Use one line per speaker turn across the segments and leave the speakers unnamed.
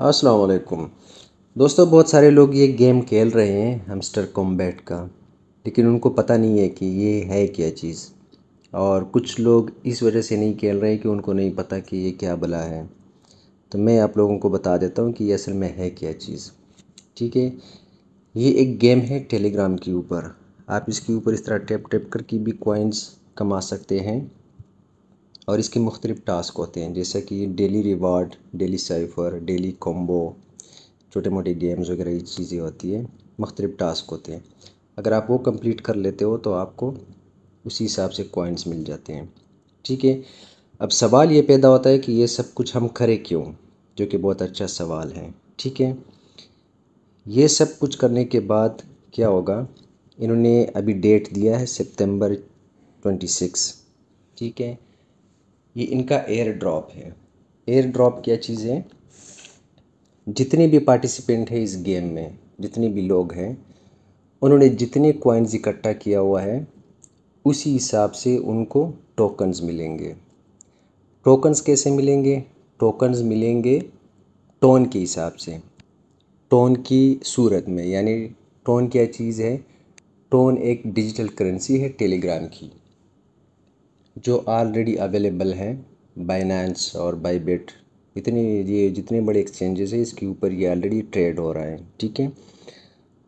वालेकुम दोस्तों बहुत सारे लोग ये गेम खेल रहे हैं हमस्टर कॉम्बैट का लेकिन उनको पता नहीं है कि ये है क्या चीज़ और कुछ लोग इस वजह से नहीं खेल रहे कि उनको नहीं पता कि ये क्या बला है तो मैं आप लोगों को बता देता हूँ कि ये असल में है क्या चीज़ ठीक है ये एक गेम है टेलीग्राम के ऊपर आप इसके ऊपर इस तरह टैप टैप करके भी कॉइन्स कमा सकते हैं और इसके मुख्तलिफ़ टास्क होते हैं जैसे कि daily reward daily cipher daily combo छोटे मोटे गेम्स वगैरह ये चीज़ें होती हैं मुख्तलिफ़ टास्क होते हैं अगर आप वो कंप्लीट कर लेते हो तो आपको उसी हिसाब से कॉइन्स मिल जाते हैं ठीक है अब सवाल ये पैदा होता है कि ये सब कुछ हम करें क्यों जो कि बहुत अच्छा सवाल है ठीक है ये सब कुछ करने के बाद क्या होगा इन्होंने अभी डेट दिया है सितंबर सिक्स ठीक है ये इनका एयर ड्रॉप है एयर ड्रॉप क्या चीज़ है जितने भी पार्टिसिपेंट हैं इस गेम में जितने भी लोग हैं उन्होंने जितने कॉइन्स इकट्ठा किया हुआ है उसी हिसाब से उनको टोकन्स मिलेंगे टोकन्स कैसे मिलेंगे टोकन्स मिलेंगे टोन के हिसाब से टोन की सूरत में यानी टोन क्या चीज़ है टोन एक डिजिटल करेंसी है टेलीग्राम की जो ऑलरेडी अवेलेबल हैं बाइनेंस और बाईबेट इतने ये जितने बड़े एक्सचेंजेस हैं इसके ऊपर ये ऑलरेडी ट्रेड हो रहा है ठीक है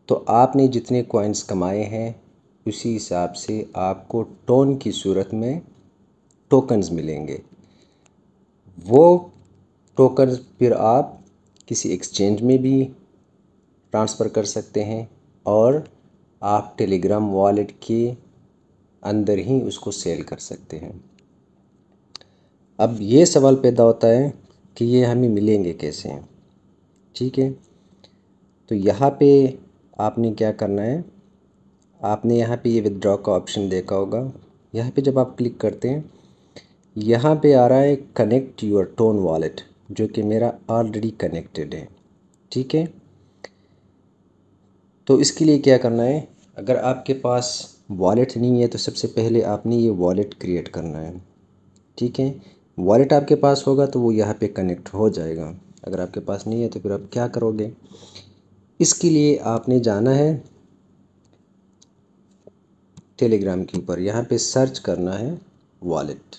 तो आपने जितने कॉइन्स कमाए हैं उसी हिसाब से आपको टोन की सूरत में टोकन्स मिलेंगे वो टोकन फिर आप किसी एक्सचेंज में भी ट्रांसफ़र कर सकते हैं और आप टेलीग्राम वॉलेट के अंदर ही उसको सेल कर सकते हैं अब ये सवाल पैदा होता है कि ये हमें मिलेंगे कैसे ठीक है तो यहाँ पे आपने क्या करना है आपने यहाँ पे ये विदड्रॉ का ऑप्शन देखा होगा यहाँ पे जब आप क्लिक करते हैं यहाँ पे आ रहा है कनेक्ट योर टोन वॉलेट जो कि मेरा ऑलरेडी कनेक्टेड है ठीक है तो इसके लिए क्या करना है अगर आपके पास वॉलेट नहीं है तो सबसे पहले आपने ये वॉलेट क्रिएट करना है ठीक है वॉलेट आपके पास होगा तो वो यहाँ पे कनेक्ट हो जाएगा अगर आपके पास नहीं है तो फिर आप क्या करोगे इसके लिए आपने जाना है टेलीग्राम के ऊपर यहाँ पे सर्च करना है वॉलेट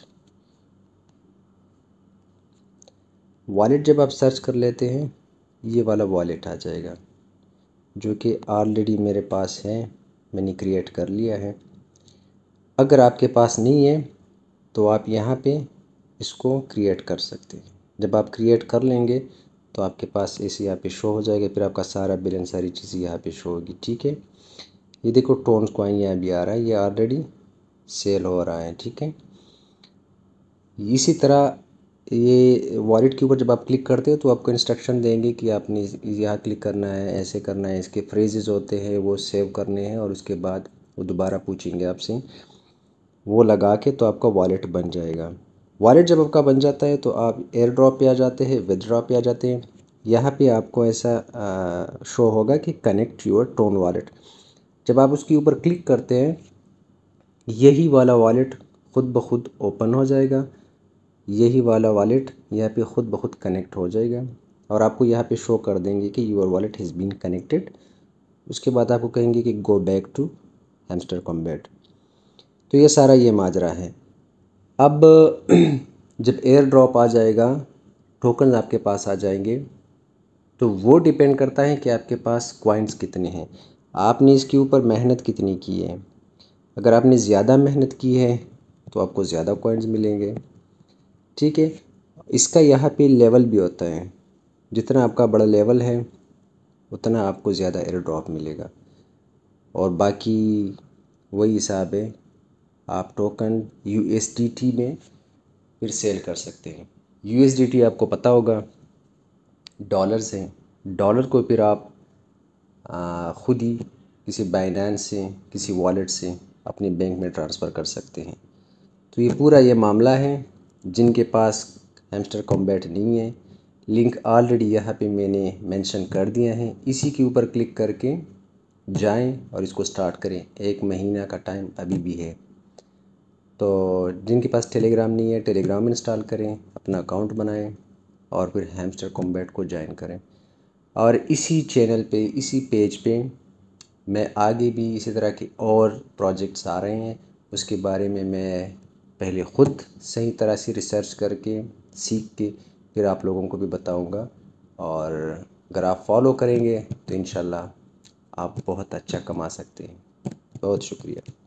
वॉलेट जब आप सर्च कर लेते हैं ये वाला वॉलेट आ जाएगा जो कि ऑलरेडी मेरे पास है मैंने क्रिएट कर लिया है अगर आपके पास नहीं है तो आप यहाँ पे इसको क्रिएट कर सकते हैं जब आप क्रिएट कर लेंगे तो आपके पास ए सी यहाँ पर शो हो जाएगा फिर आपका सारा बिलन सारी चीज़ें यहाँ पे शो होगी ठीक है ये देखो टोन कॉइन यहाँ भी आ रहा है ये ऑलरेडी सेल हो रहा है ठीक है इसी तरह ये वॉलेट के ऊपर जब आप क्लिक करते हो तो आपको इंस्ट्रक्शन देंगे कि आपने यहाँ क्लिक करना है ऐसे करना है इसके फ्रेजेस होते हैं वो सेव करने हैं और उसके बाद वो दोबारा पूछेंगे आपसे वो लगा के तो आपका वॉलेट बन जाएगा वॉलेट जब आपका बन जाता है तो आप एयर ड्रॉप पे आ जाते हैं विदड्रॉ पे आ जाते हैं यहाँ पर आपको ऐसा आ, शो होगा कि कनेक्ट यूर टोन वॉलेट जब आप उसके ऊपर क्लिक करते हैं यही वाला वॉलेट ख़ुद ब खुद ओपन हो जाएगा यही वाला वॉलेट यहाँ पे ख़ुद बहुत कनेक्ट हो जाएगा और आपको यहाँ पे शो कर देंगे कि your wallet has been connected उसके बाद आपको कहेंगे कि go back to Hamster Kombat तो ये सारा ये माजरा है अब जब एयर ड्रॉप आ जाएगा टोकन आपके पास आ जाएंगे तो वो डिपेंड करता है कि आपके पास क्वाइंट्स कितने हैं आपने इसके ऊपर मेहनत कितनी की है अगर आपने ज़्यादा मेहनत की है तो आपको ज़्यादा कॉइन्स मिलेंगे ठीक है इसका यहाँ पे लेवल भी होता है जितना आपका बड़ा लेवल है उतना आपको ज़्यादा एयर ड्रॉप मिलेगा और बाकी वही हिसाब है आप टोकन यू में फिर सेल कर सकते हैं यू आपको पता होगा डॉलर्स हैं डॉलर को फिर आप खुद ही किसी बाइनेंस से किसी वॉलेट से अपने बैंक में ट्रांसफ़र कर सकते हैं तो ये पूरा ये मामला है जिनके पास हेमस्टर कॉम्बैट नहीं है लिंक ऑलरेडी यहाँ पे मैंने मेंशन कर दिया है इसी के ऊपर क्लिक करके जाएं और इसको स्टार्ट करें एक महीना का टाइम अभी भी है तो जिनके पास टेलीग्राम नहीं है टेलीग्राम इंस्टॉल करें अपना अकाउंट बनाएं और फिर हेमस्टर कॉम्बैट को ज्वाइन करें और इसी चैनल पे इसी पेज पे मैं आगे भी इसी तरह के और प्रोजेक्ट्स आ रहे हैं उसके बारे में मैं पहले ख़ुद सही तरह से रिसर्च करके सीख के फिर आप लोगों को भी बताऊंगा और अगर आप फॉलो करेंगे तो इन आप बहुत अच्छा कमा सकते हैं बहुत शुक्रिया